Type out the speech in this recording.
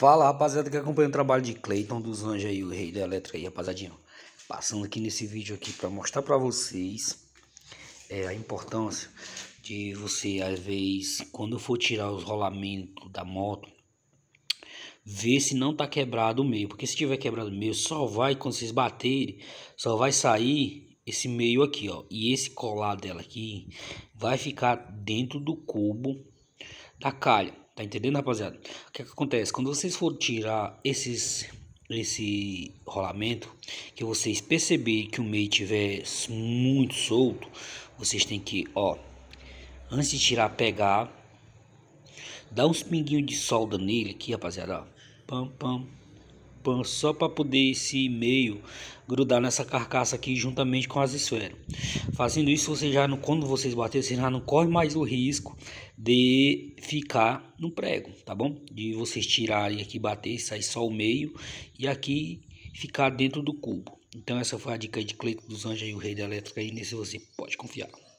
Fala rapaziada que acompanha o trabalho de Clayton dos Anjos aí, o rei da elétrica aí rapazadinho Passando aqui nesse vídeo aqui para mostrar para vocês é, a importância de você às vezes quando for tirar os rolamentos da moto Ver se não tá quebrado o meio, porque se tiver quebrado o meio só vai quando vocês baterem, só vai sair esse meio aqui ó, e esse colar dela aqui vai ficar dentro do cubo da calha. Tá entendendo, rapaziada? O que, é que acontece? Quando vocês for tirar esses esse rolamento, que vocês perceberem que o meio tiver muito solto, vocês têm que, ó, antes de tirar, pegar, dá uns pinguinhos de solda nele aqui, rapaziada, ó. Pam, pam, Pan só para poder esse meio grudar nessa carcaça aqui juntamente com as esferas. Fazendo isso, você já não, quando vocês baterem, você já não corre mais o risco de ficar no prego, tá bom? De vocês tirarem aqui, bater, sair só o meio e aqui ficar dentro do cubo. Então essa foi a dica de Cleito dos Anjos e o Rei da Elétrica e nesse você pode confiar.